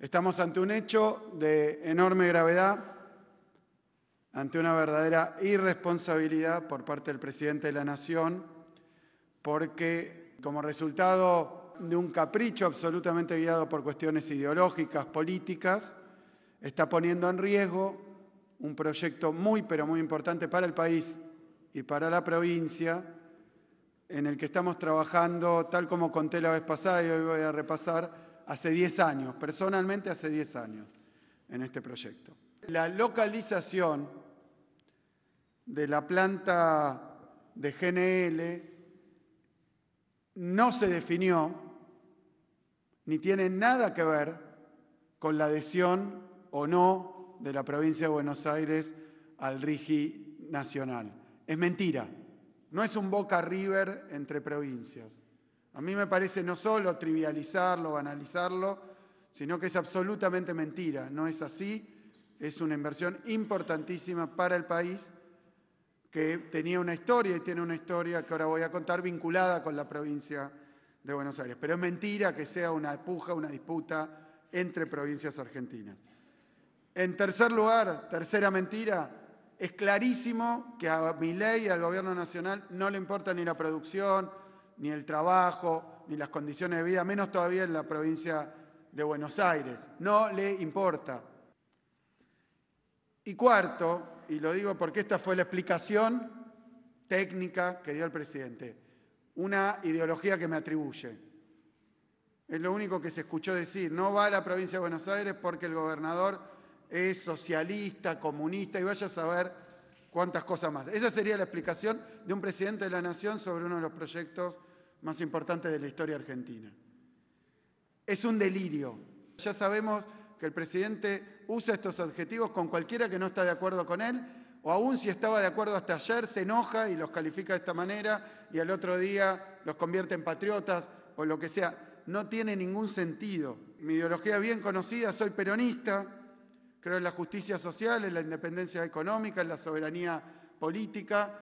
Estamos ante un hecho de enorme gravedad, ante una verdadera irresponsabilidad por parte del presidente de la Nación, porque como resultado de un capricho absolutamente guiado por cuestiones ideológicas, políticas, está poniendo en riesgo un proyecto muy, pero muy importante para el país y para la provincia, en el que estamos trabajando, tal como conté la vez pasada y hoy voy a repasar, hace 10 años, personalmente hace 10 años en este proyecto. La localización de la planta de GNL no se definió ni tiene nada que ver con la adhesión o no de la provincia de Buenos Aires al RIGI nacional. Es mentira, no es un boca river entre provincias. A mí me parece no solo trivializarlo, banalizarlo, sino que es absolutamente mentira. No es así. Es una inversión importantísima para el país que tenía una historia y tiene una historia que ahora voy a contar vinculada con la provincia de Buenos Aires. Pero es mentira que sea una puja, una disputa entre provincias argentinas. En tercer lugar, tercera mentira, es clarísimo que a mi ley y al gobierno nacional no le importa ni la producción, ni el trabajo, ni las condiciones de vida, menos todavía en la provincia de Buenos Aires. No le importa. Y cuarto, y lo digo porque esta fue la explicación técnica que dio el presidente, una ideología que me atribuye. Es lo único que se escuchó decir. No va a la provincia de Buenos Aires porque el gobernador es socialista, comunista, y vaya a saber cuántas cosas más. Esa sería la explicación de un presidente de la Nación sobre uno de los proyectos más importantes de la historia argentina. Es un delirio. Ya sabemos que el presidente usa estos adjetivos con cualquiera que no está de acuerdo con él, o aún si estaba de acuerdo hasta ayer, se enoja y los califica de esta manera y al otro día los convierte en patriotas o lo que sea. No tiene ningún sentido. Mi ideología bien conocida, soy peronista, Creo en la justicia social, en la independencia económica, en la soberanía política,